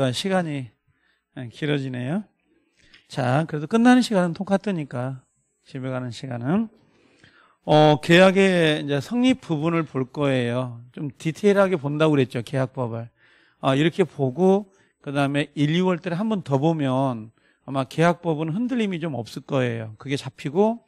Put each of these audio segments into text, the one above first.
또한 그러니까 시간이 길어지네요. 자, 그래도 끝나는 시간은 똑같으니까 집에 가는 시간은 어, 계약의 이제 성립 부분을 볼 거예요. 좀 디테일하게 본다고 그랬죠. 계약법을. 아, 이렇게 보고 그다음에 1, 2월 달에 한번 더 보면 아마 계약법은 흔들림이 좀 없을 거예요. 그게 잡히고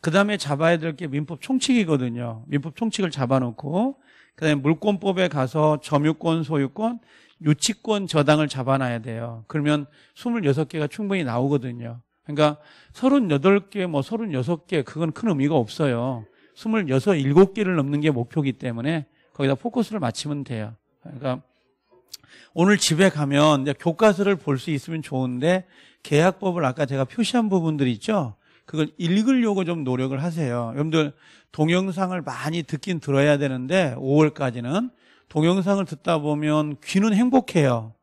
그다음에 잡아야 될 게 민법 총칙이거든요. 민법 총칙을 잡아 놓고 그다음에 물권법에 가서 점유권, 소유권 유치권 저당을 잡아놔야 돼요. 그러면 26개가 충분히 나오거든요. 그러니까 38개, 뭐 36개, 그건 큰 의미가 없어요. 26, 7개를 넘는 게 목표이기 때문에 거기다 포커스를 맞추면 돼요. 그러니까 오늘 집에 가면 교과서를 볼 수 있으면 좋은데 계약법을 아까 제가 표시한 부분들 있죠? 그걸 읽으려고 좀 노력을 하세요. 여러분들 동영상을 많이 듣긴 들어야 되는데 5월까지는 동영상을 듣다 보면 귀는 행복해요.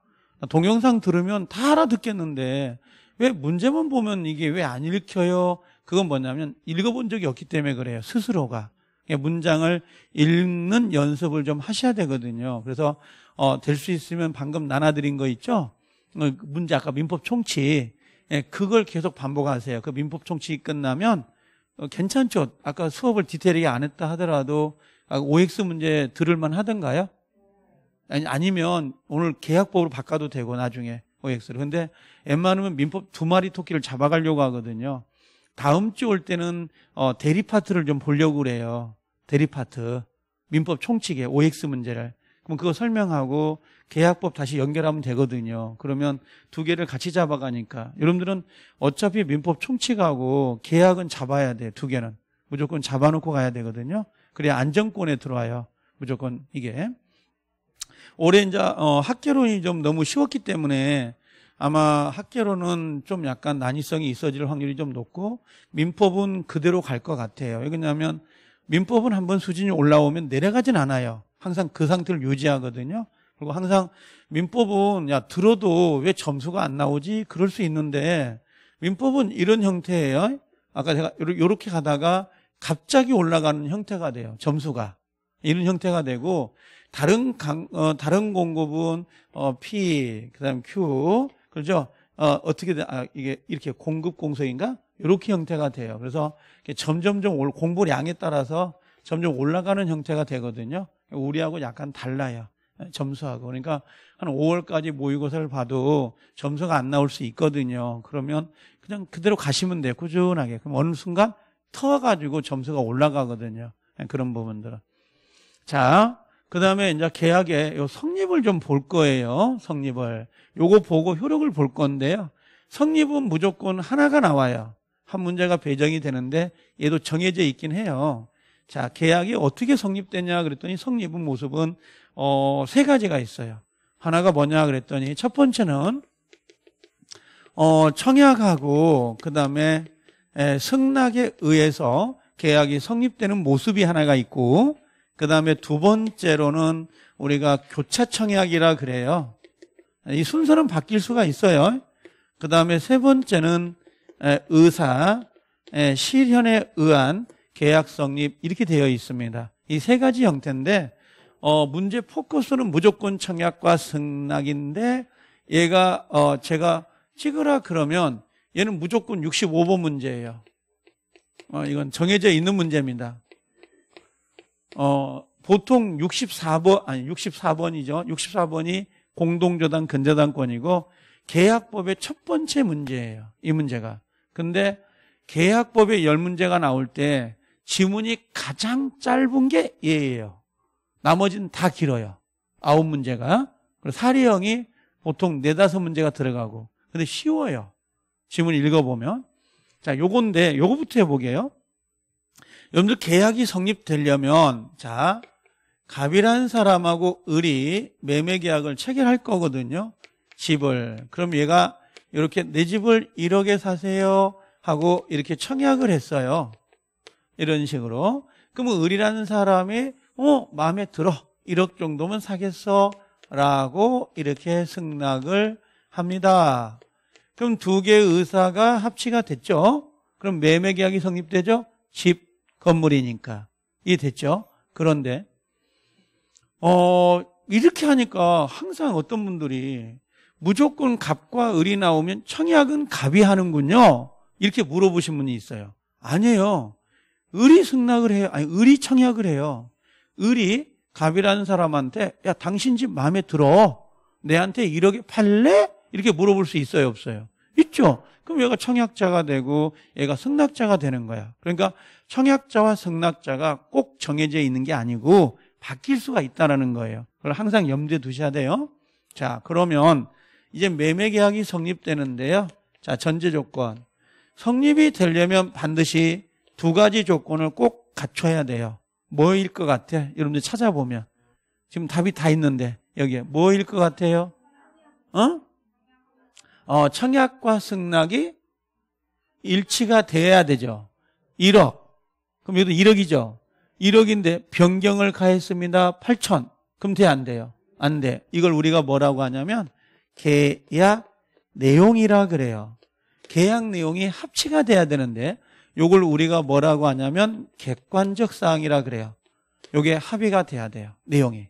동영상 들으면 다 알아듣겠는데 왜 문제만 보면 이게 왜 안 읽혀요? 그건 뭐냐면 읽어본 적이 없기 때문에 그래요. 스스로가. 문장을 읽는 연습을 좀 하셔야 되거든요. 그래서 어, 될 수 있으면 방금 나눠드린 거 있죠? 어, 문제 아까 민법 총칙 예, 그걸 계속 반복하세요. 그 민법 총칙이 끝나면 어, 괜찮죠. 아까 수업을 디테일하게 안 했다 하더라도 OX 아, 문제 들을만 하던가요? 아니, 아니면 오늘 계약법으로 바꿔도 되고 나중에 OX를. 근데 웬만하면 민법 두 마리 토끼를 잡아가려고 하거든요. 다음 주 올 때는 어, 대리 파트를 좀 보려고 그래요. 대리 파트. 민법 총칙에 OX 문제를. 그럼 그거 설명하고 계약법 다시 연결하면 되거든요. 그러면 두 개를 같이 잡아가니까 여러분들은 어차피 민법 총칙하고 계약은 잡아야 돼. 두 개는 무조건 잡아놓고 가야 되거든요. 그래야 안정권에 들어와요. 무조건 이게. 올해 이제 어, 학계론이 좀 너무 쉬웠기 때문에 아마 학계론은 좀 약간 난이성이 있어질 확률이 좀 높고 민법은 그대로 갈 것 같아요. 왜냐하면 민법은 한번 수준이 올라오면 내려가진 않아요. 항상 그 상태를 유지하거든요. 그리고 항상 민법은 야 들어도 왜 점수가 안 나오지? 그럴 수 있는데 민법은 이런 형태예요. 아까 제가 요렇게 가다가 갑자기 올라가는 형태가 돼요. 점수가. 이런 형태가 되고 다른 강, 어, 다른 공급은 어, P 그다음 Q 그렇죠? 어, 어떻게 돼? 아, 이게 이렇게 공급 공석인가? 이렇게 형태가 돼요. 그래서 점점점 올, 공부량에 따라서 점점 올라가는 형태가 되거든요. 우리하고 약간 달라요. 예, 점수하고 그러니까 한 5월까지 모의고사를 봐도 점수가 안 나올 수 있거든요. 그러면 그냥 그대로 가시면 돼요. 꾸준하게. 그럼 어느 순간 터가지고 점수가 올라가거든요. 예, 그런 부분들 자, 그 다음에 이제 계약의 요 성립을 좀 볼 거예요. 성립을. 요거 보고 효력을 볼 건데요. 성립은 무조건 하나가 나와요. 한 문제가 배정이 되는데 얘도 정해져 있긴 해요. 자, 계약이 어떻게 성립되냐 그랬더니 성립은 모습은 어, 세 가지가 있어요. 하나가 뭐냐 그랬더니 첫 번째는 어, 청약하고 그다음에 예, 승낙에 의해서 계약이 성립되는 모습이 하나가 있고 그 다음에 두 번째로는 우리가 교차청약이라 그래요. 이 순서는 바뀔 수가 있어요. 그 다음에 세 번째는 예, 의사, 예, 실현에 의한 계약 성립 이렇게 되어 있습니다. 이 세 가지 형태인데 어, 문제 포커스는 무조건 청약과 승낙인데 얘가 어, 제가 찍으라 그러면 얘는 무조건 65번 문제예요. 어, 이건 정해져 있는 문제입니다. 어, 보통 64번, 아니, 64번이죠. 64번이 공동조당 근저당권이고, 계약법의 첫 번째 문제예요. 이 문제가. 근데 계약법의 열문제가 나올 때 지문이 가장 짧은 게 얘예요. 나머지는 다 길어요. 아홉 문제가. 그리고 사례형이 보통 네다섯 문제가 들어가고. 근데 쉬워요. 지문 읽어보면 자 요건데 요거부터 해보게요. 여러분들 계약이 성립되려면 자 갑이라는 사람하고 을이 매매 계약을 체결할 거거든요. 집을 그럼 얘가 이렇게 내 집을 1억에 사세요 하고 이렇게 청약을 했어요. 이런 식으로 그러면 을이라는 사람이 어 마음에 들어 1억 정도면 사겠어 라고 이렇게 승낙을 합니다. 그럼 두 개의 의사가 합치가 됐죠. 그럼 매매 계약이 성립되죠. 집 건물이니까 이 됐죠. 그런데 어 이렇게 하니까 항상 어떤 분들이 무조건 갑과 을이 나오면 청약은 갑이 하는군요. 이렇게 물어보신 분이 있어요. 아니에요. 을이 승낙을 해요. 아니 을이 청약을 해요. 을이 갑이라는 사람한테 야 당신 집 마음에 들어. 내한테 1억에 팔래? 이렇게 물어볼 수 있어요, 없어요? 있죠. 그럼 얘가 청약자가 되고 얘가 승낙자가 되는 거야. 그러니까 청약자와 승낙자가 꼭 정해져 있는 게 아니고 바뀔 수가 있다라는 거예요. 그걸 항상 염두에 두셔야 돼요. 자, 그러면 이제 매매 계약이 성립되는데요. 자, 전제 조건. 성립이 되려면 반드시 두 가지 조건을 꼭 갖춰야 돼요. 뭐일 것 같아? 여러분들 찾아보면. 지금 답이 다 있는데, 여기에. 뭐일 것 같아요? 어? 어, 청약과 승낙이 일치가 돼야 되죠. 1억. 그럼 여기도 1억이죠. 1억인데 변경을 가했습니다. 8천. 그럼 돼, 안 돼요? 안 돼. 이걸 우리가 뭐라고 하냐면 계약 내용이라 그래요. 계약 내용이 합치가 돼야 되는데 이걸 우리가 뭐라고 하냐면 객관적 사항이라 그래요. 요게 합의가 돼야 돼요. 내용이.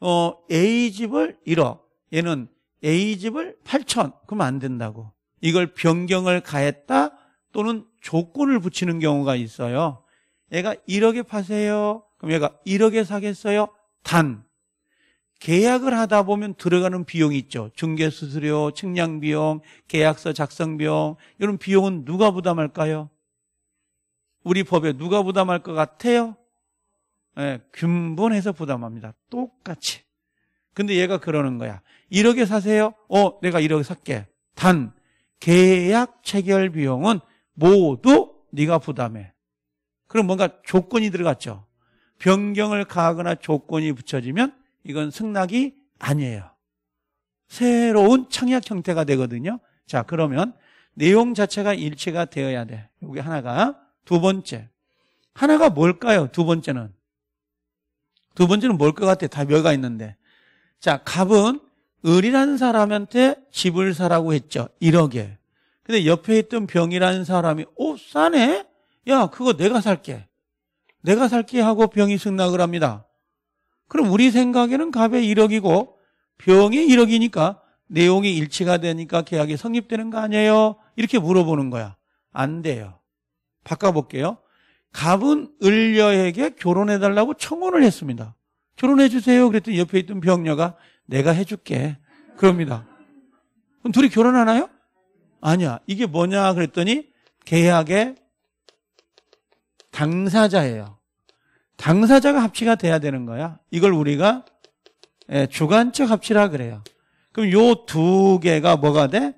어, A집을 1억. 얘는 A집을 8천 그러면 안 된다고 이걸 변경을 가했다 또는 조건을 붙이는 경우가 있어요 얘가 1억에 파세요 그럼 얘가 1억에 사겠어요 단 계약을 하다 보면 들어가는 비용이 있죠 중개 수수료, 측량 비용, 계약서 작성 비용 이런 비용은 누가 부담할까요? 우리 법에 누가 부담할 것 같아요? 네, 예, 근본해서 부담합니다 똑같이 근데 얘가 그러는 거야. 1억에 사세요? 어, 내가 1억에 살게. 단 계약 체결 비용은 모두 네가 부담해. 그럼 뭔가 조건이 들어갔죠. 변경을 가하거나 조건이 붙여지면 이건 승낙이 아니에요. 새로운 청약 형태가 되거든요. 자, 그러면 내용 자체가 일치가 되어야 돼. 이게 하나가. 두 번째. 하나가 뭘까요? 두 번째는. 두 번째는 뭘 것 같아? 다 묘가 있는데. 자, 갑은 을이라는 사람한테 집을 사라고 했죠. 1억에. 근데 옆에 있던 병이라는 사람이, 오, 싸네? 야, 그거 내가 살게. 내가 살게 하고 병이 승낙을 합니다. 그럼 우리 생각에는 갑의 1억이고 병이 1억이니까 내용이 일치가 되니까 계약이 성립되는 거 아니에요? 이렇게 물어보는 거야. 안 돼요. 바꿔볼게요. 갑은 을녀에게 결혼해달라고 청혼을 했습니다. 결혼해 주세요. 그랬더니 옆에 있던 병녀가 내가 해줄게. 그럽니다. 그럼 둘이 결혼하나요? 아니야. 이게 뭐냐 그랬더니 계약의 당사자예요. 당사자가 합치가 돼야 되는 거야. 이걸 우리가 예, 주관적 합치라 그래요. 그럼 요 두 개가 뭐가 돼?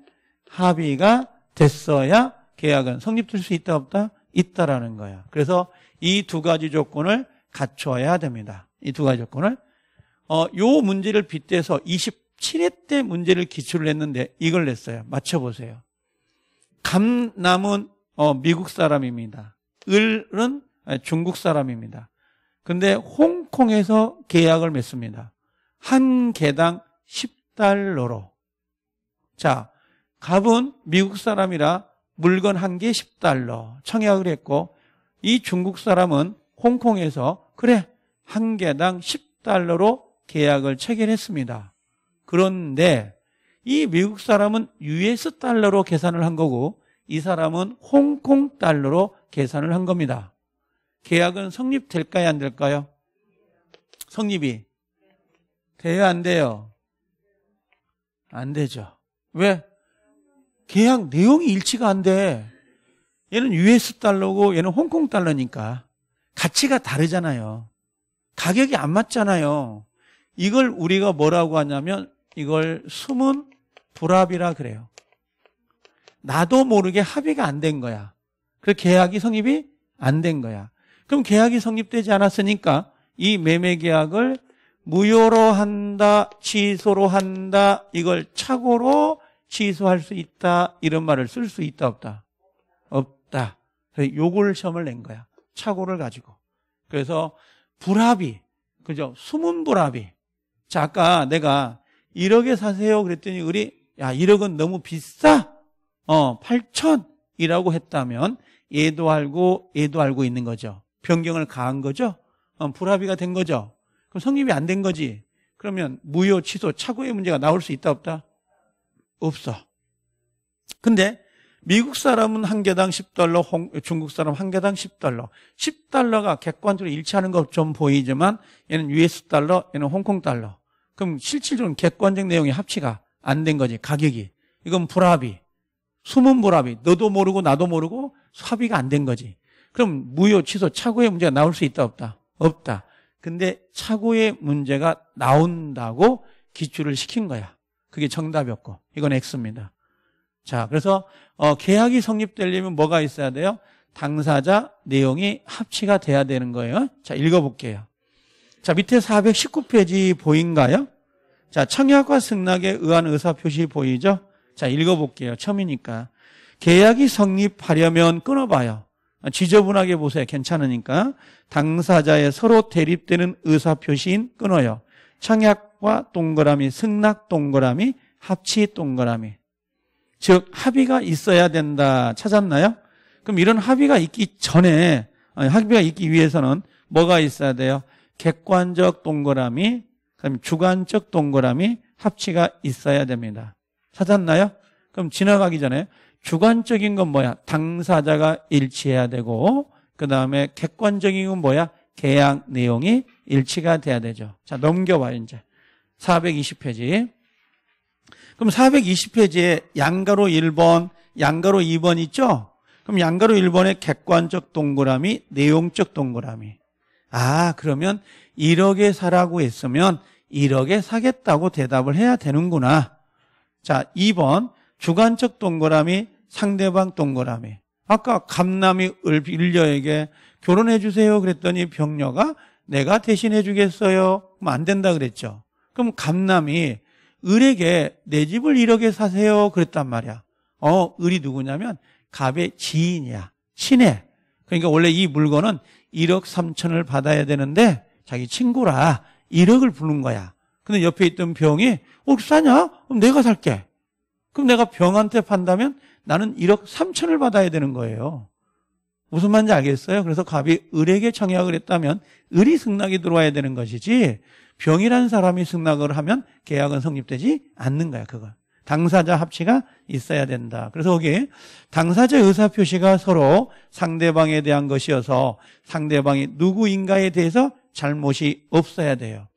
합의가 됐어야 계약은 성립될 수 있다 없다? 있다라는 거야. 그래서 이 두 가지 조건을 갖춰야 됩니다. 이 두 가지 조건을 어, 요 문제를 빗대서 27회 때 문제를 기출을 했는데 이걸 냈어요. 맞춰보세요. 감남은 어, 미국 사람입니다. 을은 아, 중국 사람입니다. 근데 홍콩에서 계약을 맺습니다. 한 개당 10달러로. 자, 갑은 미국 사람이라 물건 한 개 10달러 청약을 했고 이 중국 사람은 홍콩에서 그래 한 개당 10달러로 계약을 체결했습니다. 그런데 이 미국 사람은 US 달러로 계산을 한 거고 이 사람은 홍콩 달러로 계산을 한 겁니다. 계약은 성립될까요 안 될까요? 성립이 돼요 안 돼요? 안 되죠. 왜? 계약 내용이 일치가 안 돼. 얘는 US 달러고 얘는 홍콩 달러니까. 가치가 다르잖아요. 가격이 안 맞잖아요. 이걸 우리가 뭐라고 하냐면 이걸 숨은 불합이라 그래요. 나도 모르게 합의가 안 된 거야. 그 계약이 성립이 안 된 거야. 그럼 계약이 성립되지 않았으니까 이 매매 계약을 무효로 한다, 취소로 한다, 이걸 착오로 취소할 수 있다, 이런 말을 쓸 수 있다, 없다? 없다. 그래서 요걸 시험을 낸 거야. 착오를 가지고. 그래서 불합이, 그죠? 숨은 불합이. 자, 아까 내가 1억에 사세요 그랬더니 우리, 야, 1억은 너무 비싸! 어, 8천이라고 했다면 얘도 알고 얘도 알고 있는 거죠. 변경을 가한 거죠. 어, 불합의가 된 거죠. 그럼 성립이 안 된 거지. 그러면 무효, 취소, 착오의 문제가 나올 수 있다 없다? 없어. 근데 미국 사람은 한 개당 10달러, 홍, 중국 사람 한 개당 10달러. 10달러가 객관적으로 일치하는 것 좀 보이지만 얘는 US 달러, 얘는 홍콩 달러. 그럼 실질적으로 객관적 내용이 합치가 안 된 거지, 가격이. 이건 불합이. 숨은 불합이. 너도 모르고 나도 모르고 합의가 안 된 거지. 그럼 무효, 취소, 차고의 문제가 나올 수 있다, 없다? 없다. 근데 차고의 문제가 나온다고 기출을 시킨 거야. 그게 정답이었고, 이건 X입니다. 자, 그래서 어, 계약이 성립되려면 뭐가 있어야 돼요? 당사자 내용이 합치가 돼야 되는 거예요. 자, 읽어볼게요. 자, 밑에 419페이지 보인가요? 자, 청약과 승낙에 의한 의사표시 보이죠? 자, 읽어볼게요. 처음이니까. 계약이 성립하려면 끊어봐요. 지저분하게 보세요. 괜찮으니까. 당사자의 서로 대립되는 의사표시인 끊어요. 청약과 동그라미, 승낙 동그라미, 합치 동그라미. 즉 합의가 있어야 된다 찾았나요? 그럼 이런 합의가 있기 전에 아니, 어, 합의가 있기 위해서는 뭐가 있어야 돼요? 객관적 동그라미, 그다 주관적 동그라미 합치가 있어야 됩니다. 찾았나요? 그럼 지나가기 전에 주관적인 건 뭐야? 당사자가 일치해야 되고 그 다음에 객관적인 건 뭐야? 계약 내용이 일치가 돼야 되죠. 자 넘겨봐 이제 420페이지. 그럼 420페이지에 양가로 1번, 양가로 2번 있죠? 그럼 양가로 1번에 객관적 동그라미, 내용적 동그라미. 아, 그러면 1억에 사라고 했으면 1억에 사겠다고 대답을 해야 되는구나. 자, 2번. 주관적 동그라미, 상대방 동그라미. 아까 감남이 을려에게 결혼해 주세요 그랬더니 병녀가 내가 대신해 주겠어요. 그럼 안 된다 그랬죠. 그럼 감남이 을에게 내 집을 1억에 사세요. 그랬단 말이야. 어, 을이 누구냐면 갑의 지인이야. 친해. 그러니까 원래 이 물건은 1억 3천을 받아야 되는데 자기 친구라 1억을 부른 거야. 근데 옆에 있던 병이 어, 싸냐? 그럼 내가 살게. 그럼 내가 병한테 판다면 나는 1억 3천을 받아야 되는 거예요. 무슨 말인지 알겠어요? 그래서 갑이 을에게 청약을 했다면 을이 승낙이 들어와야 되는 것이지 병이라는 사람이 승낙을 하면 계약은 성립되지 않는 거야, 그걸. 당사자 합치가 있어야 된다. 그래서 거기 에 당사자 의사 표시가 서로 상대방에 대한 것이어서 상대방이 누구인가에 대해서 잘못이 없어야 돼요.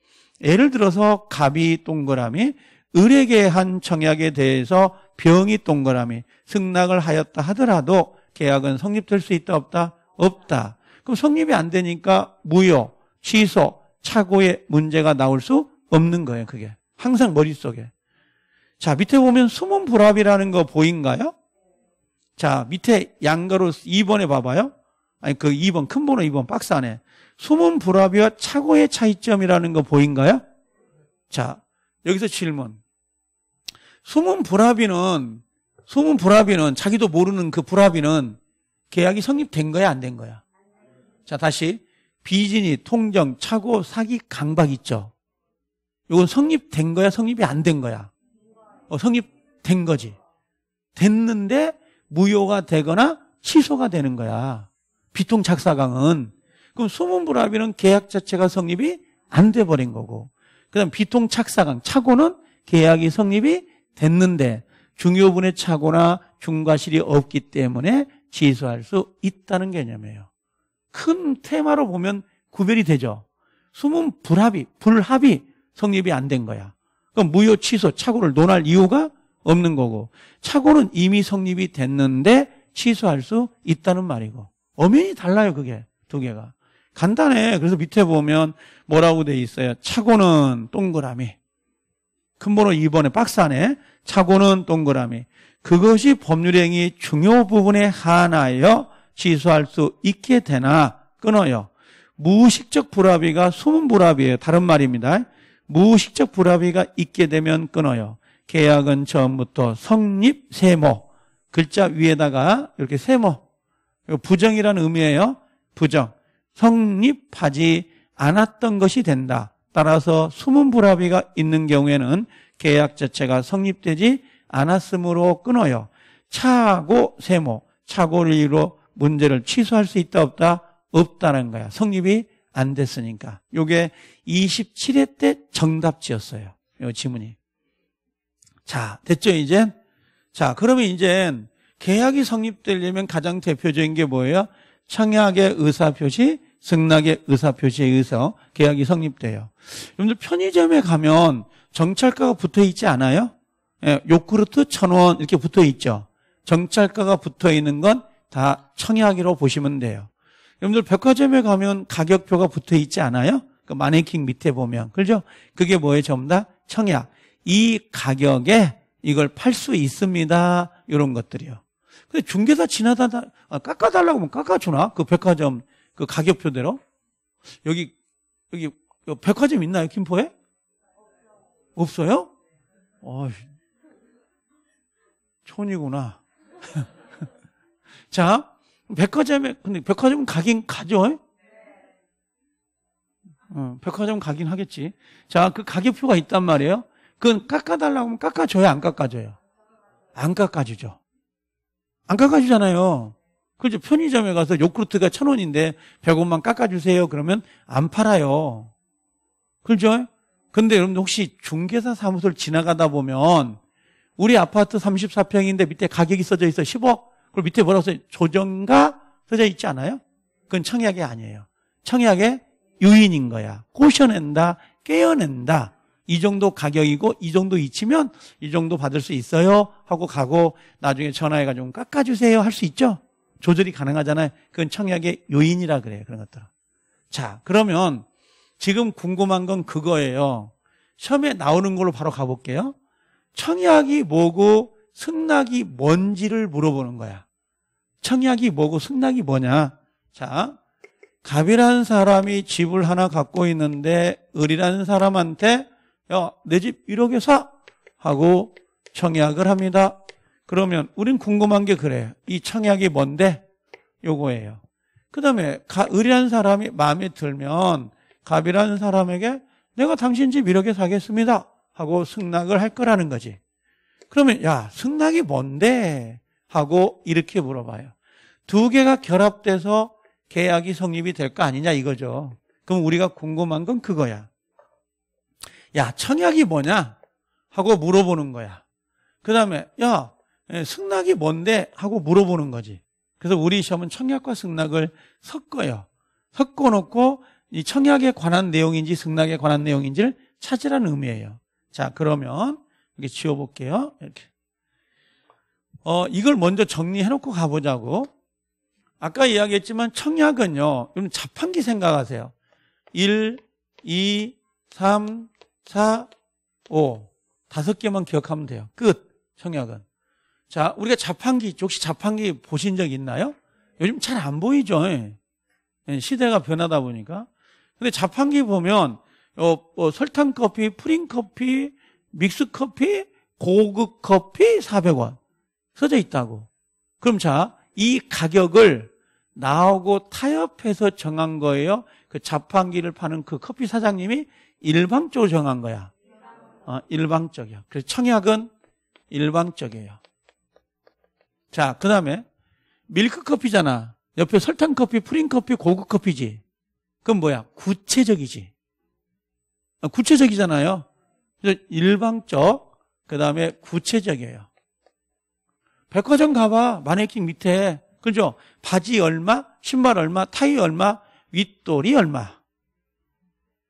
예를 들어서 갑이 동그라미, 을에게 한 청약에 대해서 병이 동그라미, 승낙을 하였다 하더라도 계약은 성립될 수 있다 없다? 없다. 그럼 성립이 안 되니까 무효, 취소, 차고의 문제가 나올 수 없는 거예요. 그게 항상 머릿속에. 자 밑에 보면 숨은 불합이라는 거 보인가요? 자 밑에 양가로 2번에 봐봐요. 아니 그 2번 큰 번호 2번 박스 안에 숨은 불합이와 차고의 차이점이라는 거 보인가요? 자 여기서 질문. 숨은 불합이는 숨은 불합이는 자기도 모르는 그 불합이는 계약이 성립된 거야 안 된 거야? 자 다시 비진이, 통정, 착오, 사기, 강박 있죠. 이건 성립된 거야, 성립이 안 된 거야. 어, 성립된 거지. 됐는데 무효가 되거나 취소가 되는 거야. 비통 착사강은 그럼 소문불합의는 계약 자체가 성립이 안 돼버린 거고 그다음 비통 착사강 착오는 계약이 성립이 됐는데 중요분의 착오나 중과실이 없기 때문에 취소할 수 있다는 개념이에요. 큰 테마로 보면 구별이 되죠. 숨은 불합이, 불합이 성립이 안 된 거야. 그럼 그러니까 무효 취소, 착오를 논할 이유가 없는 거고 착오는 이미 성립이 됐는데 취소할 수 있다는 말이고 엄연히 달라요 그게 두 개가 간단해 그래서 밑에 보면 뭐라고 돼 있어요 착오는 동그라미 큰번호 2번에 박스 안에 착오는 동그라미 그것이 법률행위 중요 부분의 하나여 취소할 수 있게 되나 끊어요. 무의식적 불합의가 숨은 불합의예요. 다른 말입니다. 무의식적 불합의가 있게 되면 끊어요. 계약은 처음부터 성립 세모 글자 위에다가 이렇게 세모 부정이라는 의미예요. 부정 성립하지 않았던 것이 된다. 따라서 숨은 불합의가 있는 경우에는 계약 자체가 성립되지 않았으므로 끊어요. 차고 세모 차고를 이로 문제를 취소할 수 있다 없다? 없다는 거야. 성립이 안 됐으니까. 요게 27회 때 정답지였어요. 요 지문이. 자, 됐죠, 이젠? 자, 그러면 이젠 계약이 성립되려면 가장 대표적인 게 뭐예요? 청약의 의사표시, 승낙의 의사표시에 의해서 계약이 성립돼요. 여러분들 편의점에 가면 정찰가가 붙어 있지 않아요? 예, 요구르트 천원 이렇게 붙어 있죠. 정찰가가 붙어 있는 건다 청약이라고 보시면 돼요. 여러분들 백화점에 가면 가격표가 붙어 있지 않아요? 그 마네킹 밑에 보면. 그죠? 그게 뭐예요? 전부 다 청약. 이 가격에 이걸 팔 수 있습니다. 이런 것들이요. 근데 중개사 지나다, 아, 깎아달라고 하면 깎아주나? 그 백화점, 그 가격표대로? 여기, 여기, 백화점 있나요? 김포에? 없어요? 어이, 촌이구나. 자, 백화점에, 근데 백화점 가긴 가죠? 어, 백화점 가긴 하겠지. 자, 그 가격표가 있단 말이에요. 그건 깎아달라고 하면 깎아줘요? 안 깎아줘요? 안 깎아주죠. 안 깎아주잖아요. 그죠? 편의점에 가서 요구르트가 천 원인데 백 원만 깎아주세요. 그러면 안 팔아요. 그죠? 근데 여러분 들 혹시 중개사 사무소를 지나가다 보면 우리 아파트 34평인데 밑에 가격이 써져 있어 10억? 그리고 밑에 뭐라고 써요? 조정가 써져 있지 않아요? 그건 청약이 아니에요. 청약의 유인인 거야. 꼬셔낸다, 깨어낸다. 이 정도 가격이고 이 정도 이치면 이 정도 받을 수 있어요 하고 가고 나중에 전화해가지고 깎아주세요 할 수 있죠. 조절이 가능하잖아요. 그건 청약의 요인이라 그래요. 그런 것들. 자, 그러면 지금 궁금한 건 그거예요. 처음에 나오는 걸로 바로 가볼게요. 청약이 뭐고 승낙이 뭔지를 물어보는 거야. 청약이 뭐고 승낙이 뭐냐? 자, 갑이라는 사람이 집을 하나 갖고 있는데 을이라는 사람한테 야, 내집 1억에 사! 하고 청약을 합니다. 그러면 우린 궁금한 게 그래요. 이 청약이 뭔데? 요거예요. 그 다음에 을이라는 사람이 마음에 들면 갑이라는 사람에게 내가 당신 집 1억에 사겠습니다. 하고 승낙을 할 거라는 거지. 그러면 야, 승낙이 뭔데? 하고 이렇게 물어봐요. 두 개가 결합돼서 계약이 성립이 될 거 아니냐 이거죠. 그럼 우리가 궁금한 건 그거야. 야, 청약이 뭐냐? 하고 물어보는 거야. 그 다음에, 야, 예, 승낙이 뭔데? 하고 물어보는 거지. 그래서 우리 시험은 청약과 승낙을 섞어요. 섞어놓고 이 청약에 관한 내용인지 승낙에 관한 내용인지를 찾으라는 의미예요. 자, 그러면 이렇게 지워볼게요. 이렇게. 어, 이걸 먼저 정리해놓고 가보자고. 아까 이야기했지만 청약은요. 여러분 자판기 생각하세요. 1, 2, 3, 4, 5. 다섯 개만 기억하면 돼요. 끝. 청약은. 자, 우리가 자판기, 혹시 자판기 보신 적 있나요? 요즘 잘 안 보이죠. 예. 예, 시대가 변하다 보니까. 근데 자판기 보면, 어, 어, 설탕 커피, 프린 커피, 믹스 커피, 고급 커피 400원. 써져 있다고. 그럼 자, 이 가격을 나하고 타협해서 정한 거예요. 그 자판기를 파는 그 커피 사장님이 일방적으로 정한 거야. 어, 일방적이야. 그래서 청약은 일방적이에요. 자, 그 다음에 밀크커피잖아. 옆에 설탕커피, 프린커피, 고급커피지. 그건 뭐야? 구체적이지. 어, 구체적이잖아요. 일방적, 그 다음에 구체적이에요. 백화점 가봐. 마네킹 밑에. 그죠? 바지 얼마? 신발 얼마? 타이 얼마? 윗돌이 얼마?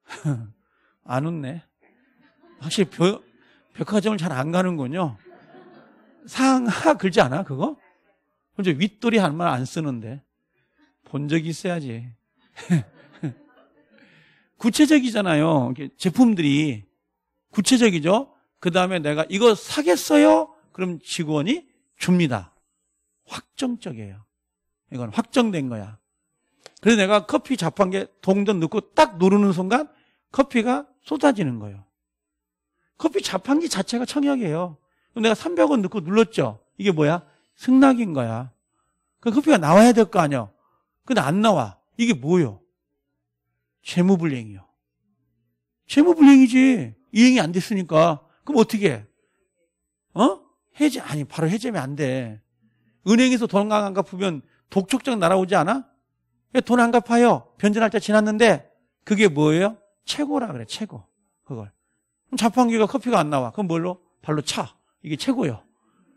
안 웃네. 확실히 벼, 백화점을 잘 안 가는군요. 상하 글지 않아, 그거? 그죠? 윗돌이 한말안 쓰는데. 본 적이 있어야지. 구체적이잖아요. 제품들이. 구체적이죠? 그 다음에 내가 이거 사겠어요? 그럼 직원이 줍니다. 확정적이에요. 이건 확정된 거야. 그래서 내가 커피 자판기에 동전 넣고 딱 누르는 순간 커피가 쏟아지는 거예요. 커피 자판기 자체가 청약이에요. 그럼 내가 300원 넣고 눌렀죠. 이게 뭐야? 승낙인 거야. 그 커피가 나와야 될 거 아니야. 근데 안 나와. 이게 뭐요? 예 재무불량이요. 재무불량이지. 이행이 안 됐으니까. 그럼 어떻게 해? 어? 해제 아니 바로 해제면 안 돼. 은행에서 돈 안 갚으면 독촉장 날아오지 않아? 예, 돈안 갚아요? 변제날 짜 지났는데 그게 뭐예요? 최고라 그래 최고 그걸. 그럼 자판기가 커피가 안 나와. 그럼 뭘로? 발로 차. 이게 최고요.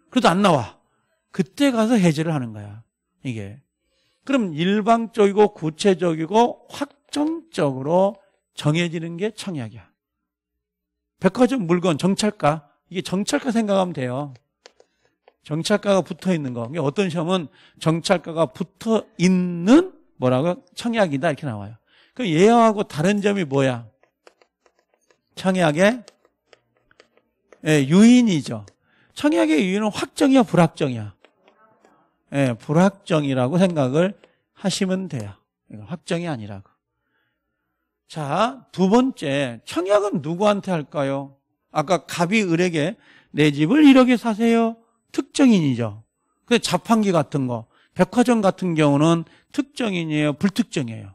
그래도 안 나와. 그때 가서 해제를 하는 거야. 이게. 그럼 일방적이고 구체적이고 확정적으로 정해지는 게 청약이야. 백화점 물건 정찰가 이게 정찰가 생각하면 돼요. 정찰가가 붙어 있는 거. 그러니까 어떤 시험은 정찰가가 붙어 있는 뭐라고? 청약이다. 이렇게 나와요. 그럼 예하하고 다른 점이 뭐야? 청약의 예, 유인이죠. 청약의 유인은 확정이야, 불확정이야? 예, 불확정이라고 생각을 하시면 돼요. 확정이 아니라고. 자, 두 번째. 청약은 누구한테 할까요? 아까 갑이 을에게 내 집을 1억에 사세요. 특정인이죠. 근데 그 자판기 같은 거, 백화점 같은 경우는 특정인이에요, 불특정이에요.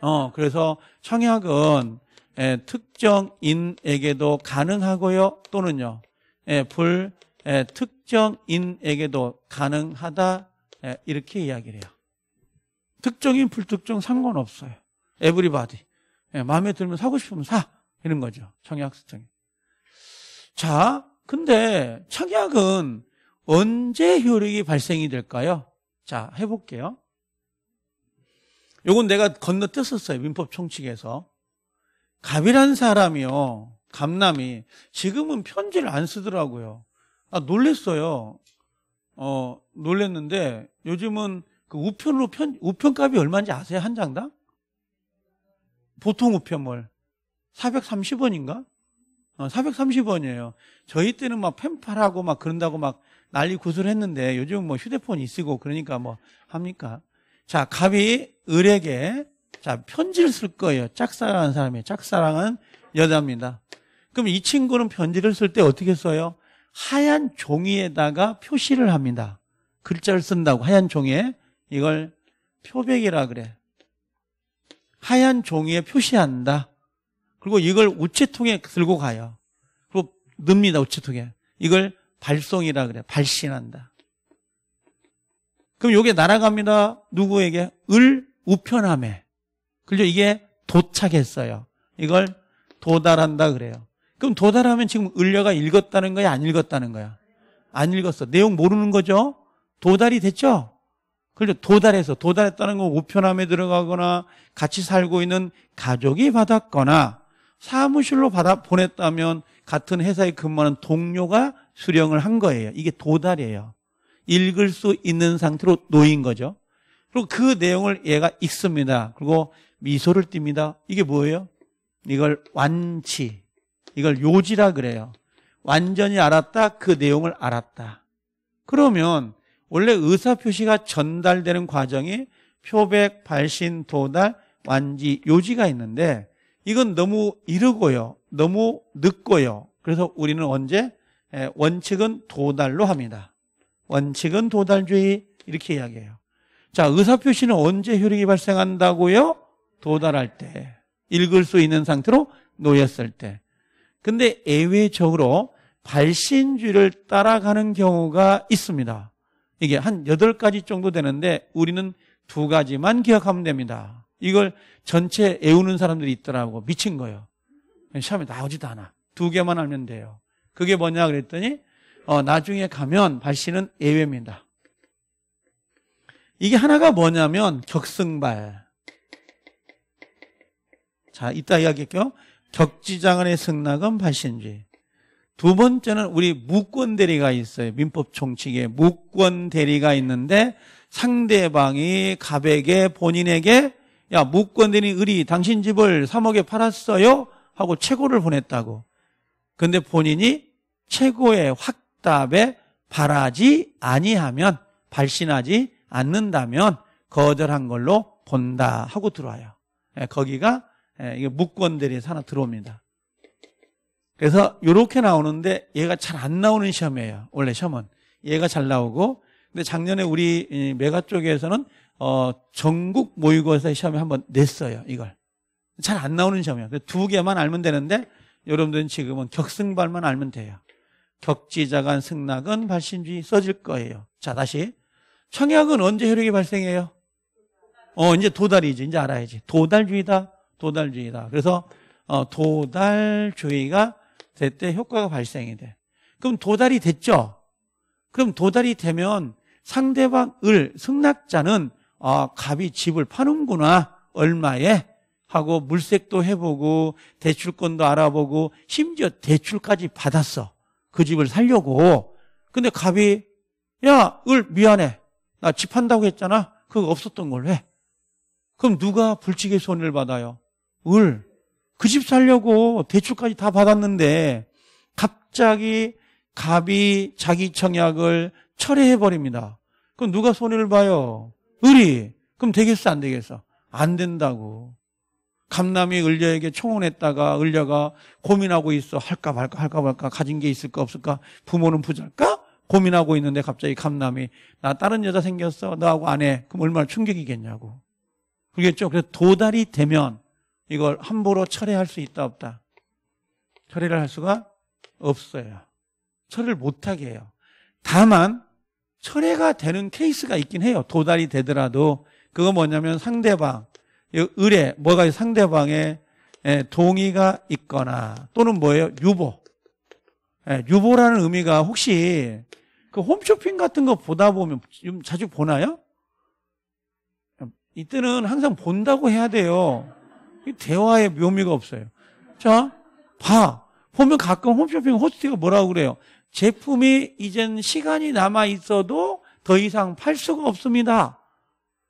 어, 그래서 청약은 예, 특정인에게도 가능하고요, 또는요, 예, 불 예, 특정인에게도 가능하다 예, 이렇게 이야기를 해요. 특정인, 불특정 상관없어요. 에브리바디. 예, 마음에 들면 사고 싶으면 사. 이런 거죠. 청약 수청이. 자, 근데 청약은 언제 효력이 발생이 될까요? 자, 해볼게요. 요건 내가 건너뛰었었어요. 민법 총칙에서. 갑이란 사람이요. 갑남이 지금은 편지를 안 쓰더라고요. 아, 놀랬어요. 어, 놀랬는데 요즘은 그 우편으로 편, 우편값이 얼마인지 아세요? 한 장당? 보통 우편물. 430원인가? 어, 430원이에요. 저희 때는 막 펜팔하고 막 그런다고 막 난리 구슬했는데 요즘 뭐 휴대폰이 쓰고 그러니까 뭐 합니까? 자, 갑이 을에게 자, 편지를 쓸 거예요. 짝사랑하는 사람이 에요 짝사랑은 여자입니다. 그럼 이 친구는 편지를 쓸 때 어떻게 써요? 하얀 종이에다가 표시를 합니다. 글자를 쓴다고 하얀 종이에 이걸 표백이라 그래. 하얀 종이에 표시한다. 그리고 이걸 우체통에 들고 가요. 그리고 넣습니다. 우체통에. 이걸 발송이라 그래. 발신한다. 그럼 요게 날아갑니다. 누구에게? 을 우편함에. 그죠? 이게 도착했어요. 이걸 도달한다 그래요. 그럼 도달하면 지금 을려가 읽었다는 거야? 안 읽었다는 거야? 안 읽었어. 내용 모르는 거죠? 도달이 됐죠? 그죠? 도달해서, 도달했다는 건 우편함에 들어가거나 같이 살고 있는 가족이 받았거나 사무실로 받아 보냈다면 같은 회사에 근무하는 동료가 수령을 한 거예요. 이게 도달이에요. 읽을 수 있는 상태로 놓인 거죠. 그리고 그 내용을 얘가 읽습니다. 그리고 미소를 띱니다. 이게 뭐예요? 이걸 완치, 이걸 요지라 그래요. 완전히 알았다, 그 내용을 알았다. 그러면 원래 의사표시가 전달되는 과정이 표백, 발신, 도달, 완지, 요지가 있는데 이건 너무 이르고요. 너무 늦고요. 그래서 우리는 언제? 예, 원칙은 도달로 합니다. 원칙은 도달주의 이렇게 이야기해요. 자, 의사표시는 언제 효력이 발생한다고요? 도달할 때. 읽을 수 있는 상태로 놓였을 때. 근데 예외적으로 발신주의를 따라가는 경우가 있습니다. 이게 한 8가지 정도 되는데 우리는 두 가지만 기억하면 됩니다. 이걸 전체 애우는 사람들이 있더라고. 미친 거예요. 시험에 나오지도 않아. 두 개만 알면 돼요. 그게 뭐냐 그랬더니 어, 나중에 가면 발신은 예외입니다. 이게 하나가 뭐냐면 격승발. 자, 이따 이야기할게요. 격지장안의 승낙은 발신지두 번째는 우리 무권 대리가 있어요. 민법 총칙에 무권 대리가 있는데 상대방이 갑에게 본인에게 야, 무권 대리 의리 당신 집을 3억에 팔았어요 하고 최고를 보냈다고. 근데 본인이 최고의 확답에 바라지 아니하면 발신하지 않는다면 거절한 걸로 본다 하고 들어와요. 예, 거기가 예, 무권들이 하나 들어옵니다. 그래서 이렇게 나오는데 얘가 잘 안 나오는 시험이에요. 원래 시험은 얘가 잘 나오고 근데 작년에 우리 메가 쪽에서는 어, 전국 모의고사 시험에 한번 냈어요. 이걸 잘 안 나오는 시험이에요. 두 개만 알면 되는데 여러분들은 지금은 격승발만 알면 돼요. 격지자 간 승낙은 발신주의 써질 거예요. 자, 다시. 청약은 언제 효력이 발생해요? 어, 이제 도달이지. 이제 알아야지. 도달주의다. 도달주의다. 그래서 어, 도달주의가 됐 때 효과가 발생이 돼. 그럼 도달이 됐죠? 그럼 도달이 되면 상대방을 승낙자는 아, 갑이 집을 파는구나. 얼마에 하고 물색도 해보고 대출권도 알아보고 심지어 대출까지 받았어. 그 집을 살려고. 근데 갑이 야, 을 미안해. 나집 한다고 했잖아. 그거 없었던 걸 해. 그럼 누가 불치게 손해를 받아요? 을. 그 집 살려고 대출까지 다 받았는데 갑자기 갑이 자기 청약을 철회해버립니다. 그럼 누가 손해를 봐요? 을이. 그럼 되겠어? 안 되겠어? 안 된다고. 감남이 을려에게 청혼했다가 을려가 고민하고 있어 할까 말까 할까 말까 가진 게 있을까 없을까 부모는 부자일까 고민하고 있는데 갑자기 감남이 나 다른 여자 생겼어 너하고 안해 그럼 얼마나 충격이겠냐고 그러겠죠 그래서 도달이 되면 이걸 함부로 철회할 수 있다 없다 철회를 할 수가 없어요 철회를 못하게 해요 다만 철회가 되는 케이스가 있긴 해요 도달이 되더라도 그거 뭐냐면 상대방 의뢰, 뭐가 상대방의 동의가 있거나 또는 뭐예요? 유보. 유보라는 의미가 혹시 그 홈쇼핑 같은 거 보다 보면 좀 자주 보나요? 이때는 항상 본다고 해야 돼요. 대화의 묘미가 없어요. 자, 봐. 보면 가끔 홈쇼핑 호스트가 뭐라고 그래요? 제품이 이젠 시간이 남아 있어도 더 이상 팔 수가 없습니다.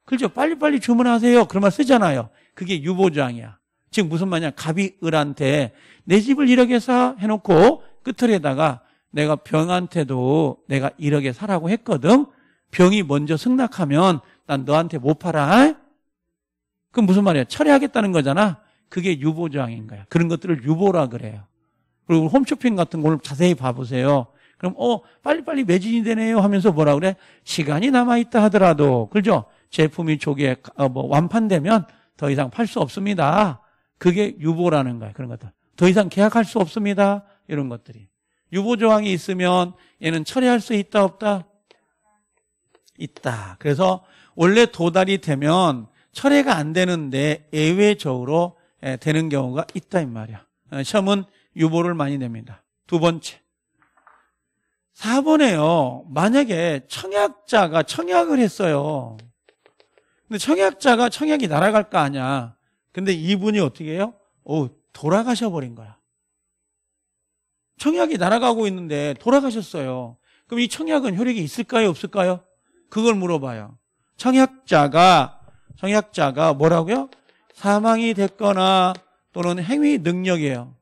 그렇죠. 빨리빨리 주문하세요. 그러면 쓰잖아요. 그게 유보장이야 지금 무슨 말이냐. 갑이 을한테 내 집을 1억에서 해놓고 끝틀에다가 내가 병한테도 내가 1억에 사라고 했거든. 병이 먼저 승낙하면 난 너한테 못 팔아. 그럼 무슨 말이야? 철회하겠다는 거잖아. 그게 유보장인 거야. 그런 것들을 유보라 그래요. 그리고 홈쇼핑 같은 걸 자세히 봐보세요. 그럼 어 빨리빨리 매진이 되네요 하면서 뭐라 그래? 시간이 남아있다 하더라도 그죠? 렇 제품이 조기에 어, 뭐 완판되면 더 이상 팔 수 없습니다. 그게 유보라는 거예요. 그런 것들. 더 이상 계약할 수 없습니다. 이런 것들이. 유보 조항이 있으면 얘는 처리할 수 있다 없다? 있다. 그래서 원래 도달이 되면 철회가 안 되는데 예외적으로 예, 되는 경우가 있다 이 말이야. 어, 시험은 유보를 많이 냅니다. 두 번째. 4번에요. 만약에 청약자가 청약을 했어요. 근데 청약자가 청약이 날아갈 거 아니야. 근데 이분이 어떻게 해요? 오, 돌아가셔버린 거야. 청약이 날아가고 있는데 돌아가셨어요. 그럼 이 청약은 효력이 있을까요? 없을까요? 그걸 물어봐요. 청약자가, 청약자가 뭐라고요? 사망이 됐거나 또는 행위 능력이에요.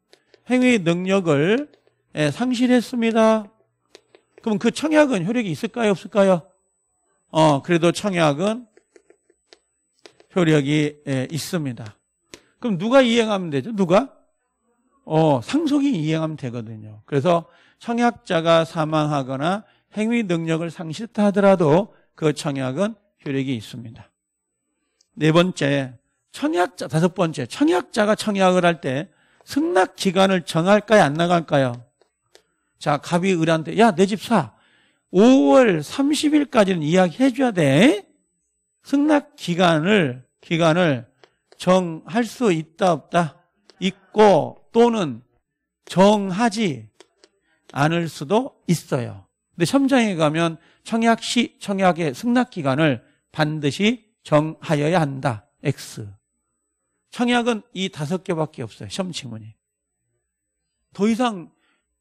행위 능력을 예, 상실했습니다. 그럼 그 청약은 효력이 있을까요? 없을까요? 어, 그래도 청약은 효력이 예, 있습니다. 그럼 누가 이행하면 되죠? 누가? 어, 상속이 이행하면 되거든요. 그래서 청약자가 사망하거나 행위 능력을 상실 하더라도 그 청약은 효력이 있습니다. 네 번째, 청약자, 다섯 번째, 청약자가 청약을 할 때 승낙 기간을 정할까요? 안 나갈까요? 자, 갑이 을한테, 야, 내 집 사. 5월 30일까지는 이야기해줘야 돼. 승낙 기간을 기간을 정할 수 있다 없다 있고 또는 정하지 않을 수도 있어요. 근데 첨장에 가면 청약 시 청약의 승낙 기간을 반드시 정하여야 한다. X. 청약은 이 다섯 개밖에 없어요. 시험지문이. 더 이상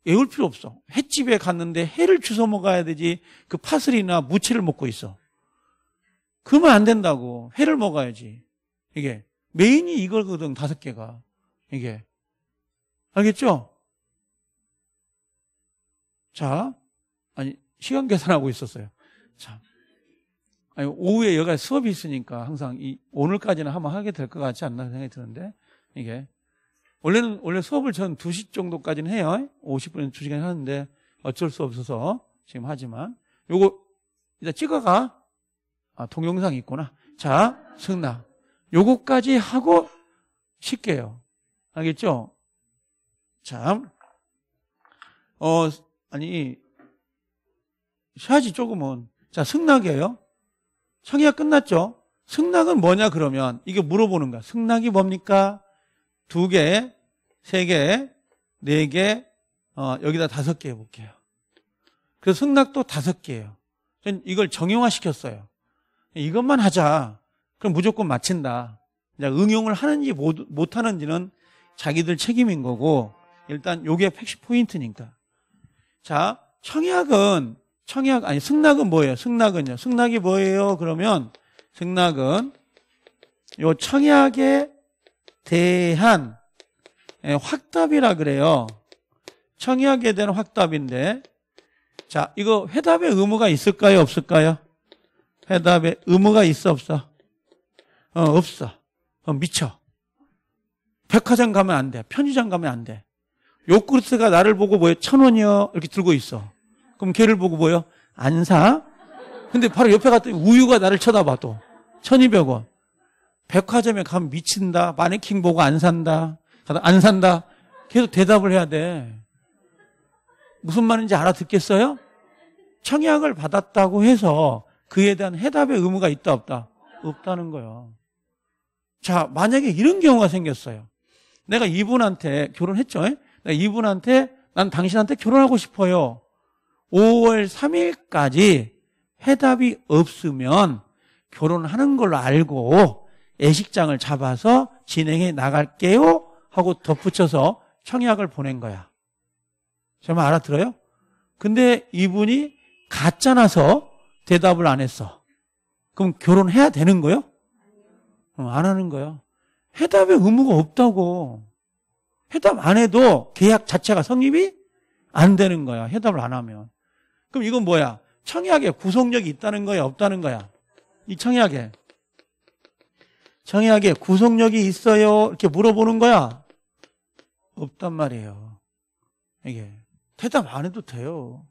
외울 필요 없어. 횟집에 갔는데 해를 주워 먹어야 되지 그 파슬이나 무채를 먹고 있어. 그러면 안 된다고. 회를 먹어야지. 이게. 메인이 이걸거든, 다섯 개가. 이게. 알겠죠? 자, 아니, 시간 계산하고 있었어요. 자. 아니, 오후에 여가 수업이 있으니까 항상 이, 오늘까지는 한번 하게 될 것 같지 않나 생각이 드는데, 이게. 원래는, 원래 수업을 전 2시 정도까지는 해요. 5 0분에 2시간 하는데 어쩔 수 없어서 지금 하지만. 요거, 이제 찍어가. 아, 동영상이 있구나. 자, 승낙. 요거까지 하고 쉴게요. 알겠죠? 자, 어, 아니, 쉬야지 조금은. 자, 승낙이에요. 청의가 끝났죠? 승낙은 뭐냐, 그러면? 이게 물어보는 거야. 승낙이 뭡니까? 두 개, 세 개, 네 개, 어, 여기다 다섯 개 해볼게요. 그래서 승낙도 다섯 개예요. 이걸 정형화 시켰어요. 이것만 하자. 그럼 무조건 마친다. 응용을 하는지 못 하는지는 자기들 책임인 거고 일단 요게 핵심 포인트니까. 자, 청약은 청약 아니 승낙은 뭐예요? 승낙은요. 승낙이 뭐예요? 그러면 승낙은 요 청약에 대한 예, 확답이라 그래요. 청약에 대한 확답인데 자, 이거 회답의 의무가 있을까요? 없을까요? 해답에 의무가 있어 없어? 어, 없어. 어, 미쳐. 백화점 가면 안 돼. 편의점 가면 안 돼. 요구르트가 나를 보고 뭐예요? 천 원이요. 이렇게 들고 있어. 그럼 걔를 보고 뭐예요? 안 사? 근데 바로 옆에 갔더니 우유가 나를 쳐다봐도. 천이백 원 백화점에 가면 미친다. 마네킹 보고 안 산다. 안 산다. 계속 대답을 해야 돼. 무슨 말인지 알아듣겠어요? 청약을 받았다고 해서 그에 대한 해답의 의무가 있다 없다? 없다는 거예요. 자, 만약에 이런 경우가 생겼어요. 내가 이분한테 결혼했죠? 내가 이분한테 난 당신한테 결혼하고 싶어요. 5월 3일까지 해답이 없으면 결혼하는 걸로 알고 애식장을 잡아서 진행해 나갈게요 하고 덧붙여서 청약을 보낸 거야. 정말 알아들어요? 근데 이분이 가짜나서 대답을 안 했어. 그럼 결혼해야 되는 거요? 어, 안 하는 거요. 해답에 의무가 없다고. 해답 안 해도 계약 자체가 성립이 안 되는 거야. 해답을 안 하면. 그럼 이건 뭐야? 청약에 구속력이 있다는 거야, 없다는 거야? 이 청약에. 청약에 구속력이 있어요? 이렇게 물어보는 거야? 없단 말이에요. 이게. 대답 안 해도 돼요.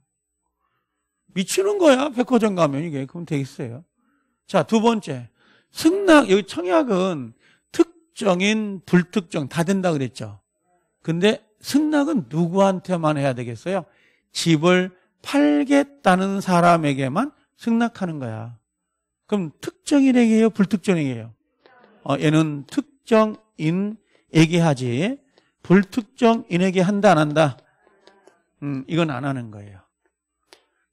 미치는 거야. 백화점 가면 이게. 그럼 되겠어요. 자, 두 번째. 승낙, 여기 청약은 특정인, 불특정 다 된다 그랬죠. 근데 승낙은 누구한테만 해야 되겠어요? 집을 팔겠다는 사람에게만 승낙하는 거야. 그럼 특정인에게 요 불특정에게 요 어, 얘는 특정인에게 하지. 불특정인에게 한다, 안 한다? 음, 이건 안 하는 거예요.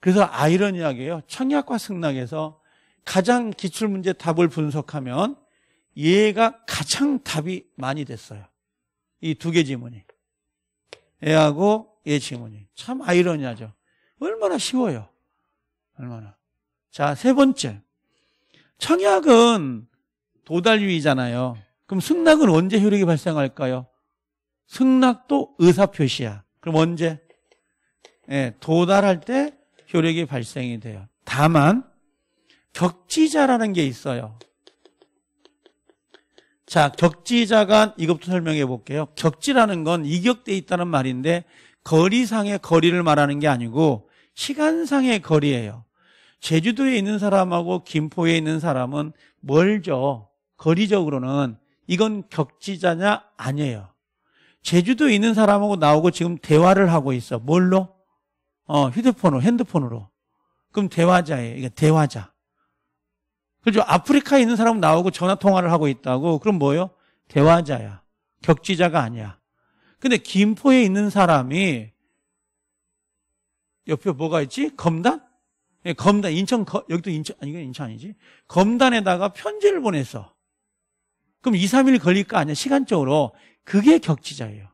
그래서 아이러니하게요. 청약과 승낙에서 가장 기출 문제 답을 분석하면 얘가 가장 답이 많이 됐어요. 이 두 개 지문이. 애하고얘 지문이. 참 아이러니하죠. 얼마나 쉬워요. 얼마나. 자, 세 번째. 청약은 도달유이잖아요. 그럼 승낙은 언제 효력이 발생할까요? 승낙도 의사표시야. 그럼 언제? 예, 도달할 때 효력이 발생이 돼요. 다만 격지자라는 게 있어요. 자, 격지자가 이것부터 설명해 볼게요. 격지라는 건 이격돼 있다는 말인데 거리상의 거리를 말하는 게 아니고 시간상의 거리예요. 제주도에 있는 사람하고 김포에 있는 사람은 멀죠. 거리적으로는 이건 격지자냐 아니에요. 제주도에 있는 사람하고 나오고 지금 대화를 하고 있어. 뭘로? 어, 휴대폰으로, 핸드폰으로. 그럼 대화자예요. 이게 대화자. 그죠? 아프리카에 있는 사람 나오고 전화 통화를 하고 있다고. 그럼 뭐예요? 대화자야. 격지자가 아니야. 근데 김포에 있는 사람이 옆에 뭐가 있지? 검단? 예, 검단 인천 거, 여기도 인천 아니 이거 인천 아니지? 검단에다가 편지를 보냈어. 그럼 2, 3일 걸릴 거 아니야 시간적으로 그게 격지자예요.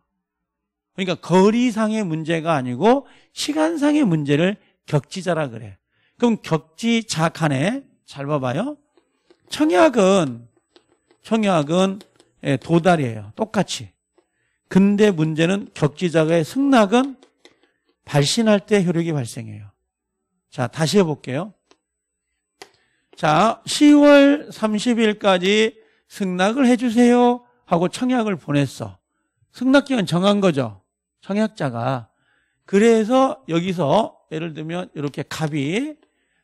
그러니까 거리상의 문제가 아니고 시간상의 문제를 격지자라 그래. 그럼 격지자 간에 잘 봐봐요. 청약은 청약은 예, 도달이에요. 똑같이. 근데 문제는 격지자의 승낙은 발신할 때 효력이 발생해요. 자, 다시 해볼게요. 자, 10월 30일까지 승낙을 해주세요 하고 청약을 보냈어. 승낙기간 정한 거죠. 청약자가 그래서 여기서 예를 들면 이렇게 갑이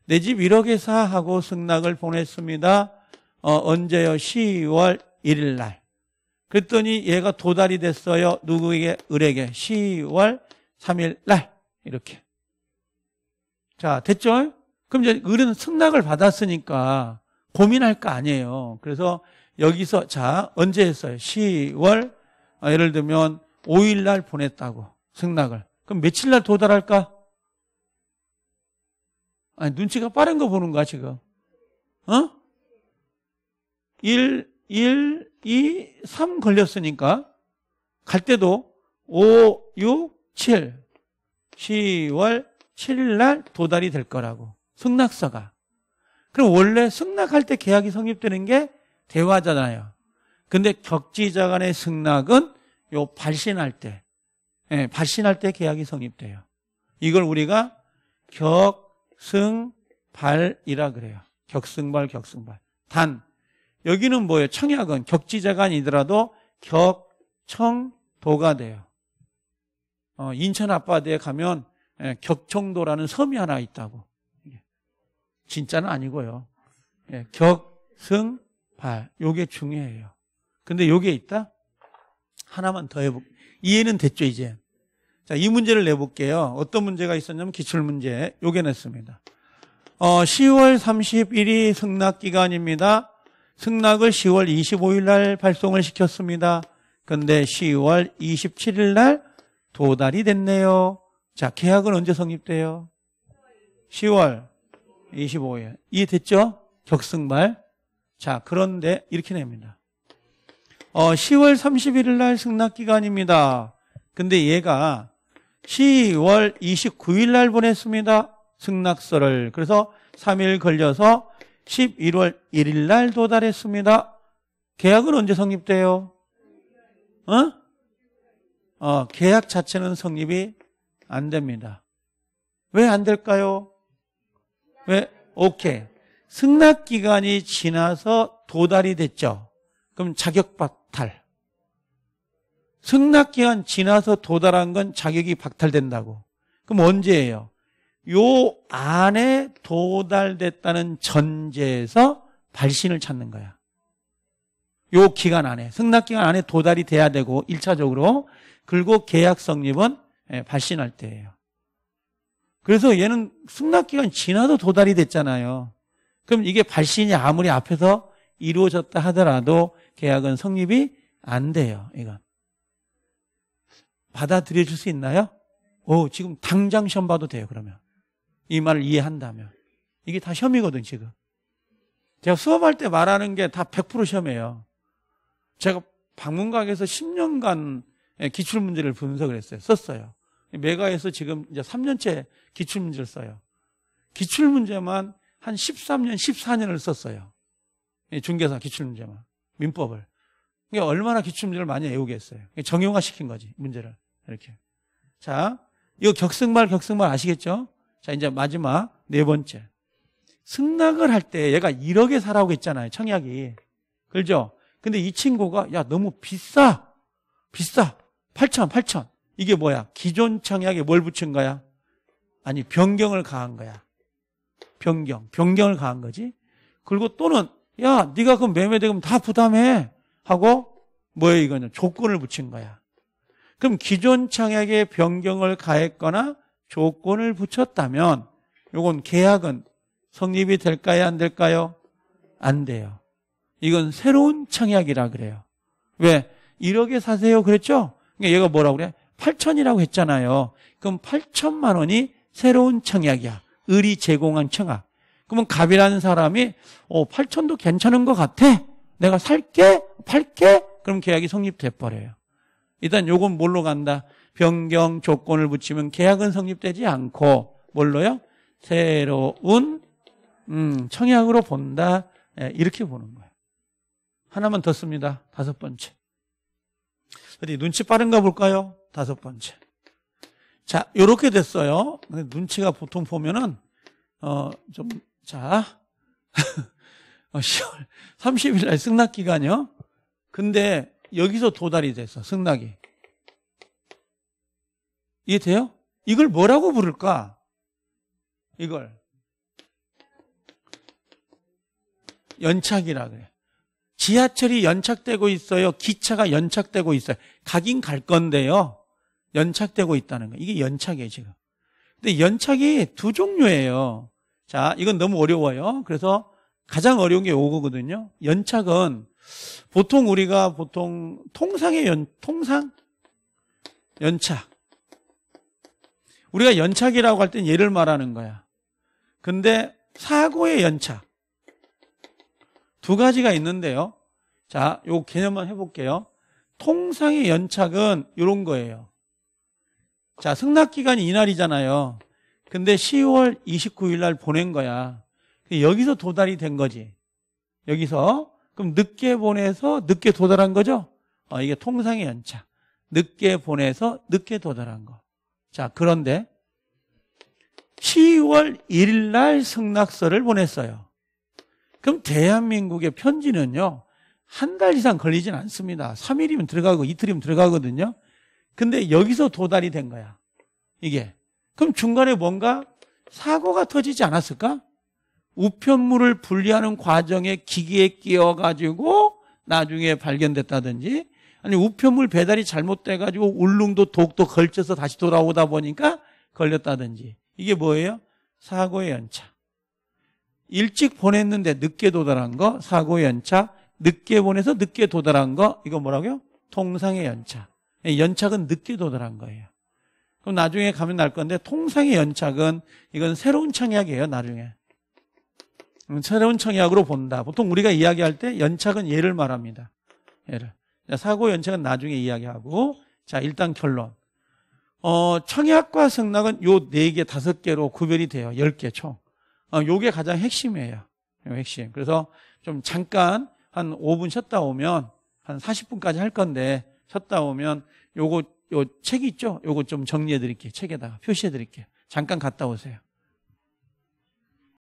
내 집 1억에 사하고 승낙을 보냈습니다. 어, 언제요? 10월 1일 날. 그랬더니 얘가 도달이 됐어요. 누구에게? 을에게. 10월 3일 날. 이렇게. 자, 됐죠? 그럼 이제 을은 승낙을 받았으니까 고민할 거 아니에요. 그래서 여기서 자, 언제 했어요? 10월 아, 어, 예를 들면 5일 날 보냈다고 승낙을. 그럼 며칠 날 도달할까? 아니 눈치가 빠른 거 보는 거야 지금. 어? 1, 1, 2, 3 걸렸으니까 갈 때도 5, 6, 7 10월 7일 날 도달이 될 거라고 승낙서가. 그럼 원래 승낙할 때 계약이 성립되는 게 대화잖아요. 근데 격지자 간의 승낙은 요 발신할 때, 예, 발신할 때 계약이 성립돼요. 이걸 우리가 격승발이라 그래요. 격승발, 격승발. 단, 여기는 뭐예요? 청약은 격지자가 아니더라도 격청도가 돼요. 어, 인천 앞바다에 가면 예, 격청도라는 섬이 하나 있다고. 진짜는 아니고요. 예, 격승발. 요게 중요해요. 근데 요게 있다? 하나만 더 해볼, 이해는 됐죠, 이제? 자, 이 문제를 내볼게요. 어떤 문제가 있었냐면 기출문제, 요게 냈습니다. 어, 10월 31일이 승낙기간입니다. 승낙을 10월 25일 날 발송을 시켰습니다. 근데 10월 27일 날 도달이 됐네요. 자, 계약은 언제 성립돼요? 10월 25일. 이해됐죠? 격승발. 자, 그런데 이렇게 냅니다. 어, 10월 31일 날 승낙 기간입니다. 근데 얘가 10월 29일 날 보냈습니다. 승낙서를. 그래서 3일 걸려서 11월 1일 날 도달했습니다. 계약은 언제 성립돼요? 어? 어, 계약 자체는 성립이 안 됩니다. 왜 안 될까요? 왜? 오케이. 승낙 기간이 지나서 도달이 됐죠. 그럼 자격받 고 박탈. 승낙기간 지나서 도달한 건 자격이 박탈된다고. 그럼 언제예요? 요 안에 도달됐다는 전제에서 발신을 찾는 거야. 요 기간 안에, 승낙기간 안에 도달이 돼야 되고, 1차적으로. 그리고 계약 성립은 예, 발신할 때예요. 그래서 얘는 승낙기간 지나도 도달이 됐잖아요. 그럼 이게 발신이 아무리 앞에서 이루어졌다 하더라도 계약은 성립이 안 돼요. 이건 받아들여 질수 있나요? 오, 지금 당장 시험 봐도 돼요. 그러면 이 말을 이해한다면 이게 다 시험이거든 지금. 제가 수업할 때 말하는 게 다 100% 시험이에요. 제가 박문각에서 10년간 기출문제를 분석을 했어요. 썼어요. 메가에서 지금 이제 3년째 기출문제를 써요. 기출문제만 한 13년, 14년을 썼어요. 중개사 기출문제만 민법을 이게 얼마나 기출문제를 많이 외우게 했어요 정형화 시킨 거지 문제를 이렇게 자 이거 격승말 격승말 아시겠죠? 자 이제 마지막 네 번째 승낙을 할 때 얘가 1억에 사라고 했잖아요 청약이 그죠? 근데 이 친구가 야 너무 비싸 비싸 8천 8천 이게 뭐야 기존 청약에 뭘 붙인 거야? 아니 변경을 가한 거야 변경 변경을 가한 거지 그리고 또는 야, 네가 그 매매대금 다 부담해 하고 뭐예요 이거는 조건을 붙인 거야. 그럼 기존 청약에 변경을 가했거나 조건을 붙였다면 요건 계약은 성립이 될까요 안 될까요? 안 돼요. 이건 새로운 청약이라 그래요. 왜? 1억에 사세요 그랬죠? 그러니까 얘가 뭐라고 그래? 8천이라고 했잖아요. 그럼 8천만 원이 새로운 청약이야. 을이 제공한 청약. 그러면 갑이라는 사람이 어, 8천도 괜찮은 것 같아. 내가 살게, 팔게. 그럼 계약이 성립돼 버려요. 일단 요건 뭘로 간다? 변경 조건을 붙이면 계약은 성립되지 않고 뭘로요? 새로운 음, 청약으로 본다. 예, 이렇게 보는 거예요. 하나만 더 씁니다. 다섯 번째. 어디 눈치 빠른가 볼까요? 다섯 번째. 자, 요렇게 됐어요. 눈치가 보통 보면은 어좀 자, 10월 어, 30일 날 승낙 기간이요. 근데 여기서 도달이 됐어, 승낙이. 이해돼요? 이걸 뭐라고 부를까? 이걸. 연착이라 그래. 지하철이 연착되고 있어요. 기차가 연착되고 있어요. 가긴 갈 건데요. 연착되고 있다는 거. 이게 연착이에요, 지금. 근데 연착이 두 종류예요. 자, 이건 너무 어려워요. 그래서 가장 어려운 게 요거거든요. 연착은 보통 우리가 보통 통상의 연, 통상? 연착. 우리가 연착이라고 할 땐 얘를 말하는 거야. 근데 사고의 연착. 두 가지가 있는데요. 자, 요 개념만 해볼게요. 통상의 연착은 이런 거예요. 자, 승낙기간이 이날이잖아요. 근데 10월 29일 날 보낸 거야. 여기서 도달이 된 거지. 여기서. 그럼 늦게 보내서 늦게 도달한 거죠? 어, 이게 통상의 연차. 늦게 보내서 늦게 도달한 거. 자, 그런데 10월 1일 날 승낙서를 보냈어요. 그럼 대한민국의 편지는요, 한 달 이상 걸리진 않습니다. 3일이면 들어가고 이틀이면 들어가거든요. 근데 여기서 도달이 된 거야. 이게. 그럼 중간에 뭔가 사고가 터지지 않았을까? 우편물을 분리하는 과정에 기기에 끼어가지고 나중에 발견됐다든지 아니 우편물 배달이 잘못돼가지고 울릉도 독도 걸쳐서 다시 돌아오다 보니까 걸렸다든지 이게 뭐예요? 사고의 연차 일찍 보냈는데 늦게 도달한 거 사고의 연차 늦게 보내서 늦게 도달한 거 이거 뭐라고요? 통상의 연차 연착은 늦게 도달한 거예요 그럼 나중에 가면 날 건데 통상의 연착은 이건 새로운 청약이에요 나중에 음, 새로운 청약으로 본다 보통 우리가 이야기할 때 연착은 예를 말합니다 예를 사고 연착은 나중에 이야기하고 자 일단 결론 어 청약과 승낙은 요 네 개 다섯 개로 구별이 돼요 열 개총 어, 요게 가장 핵심이에요 핵심 그래서 좀 잠깐 한 5분 쉬었다 오면 한 40분까지 할 건데 쉬었다 오면 요거 요 책이 있죠? 요거 좀 정리해 드릴게요. 책에다가 표시해 드릴게요. 잠깐 갔다 오세요.